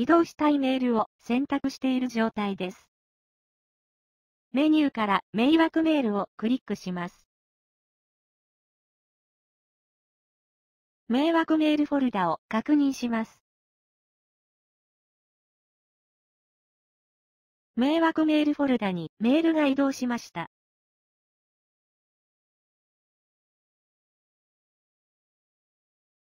移動したいメールを選択している状態です。メニューから迷惑メールをクリックします。迷惑メールフォルダを確認します。迷惑メールフォルダにメールが移動しました。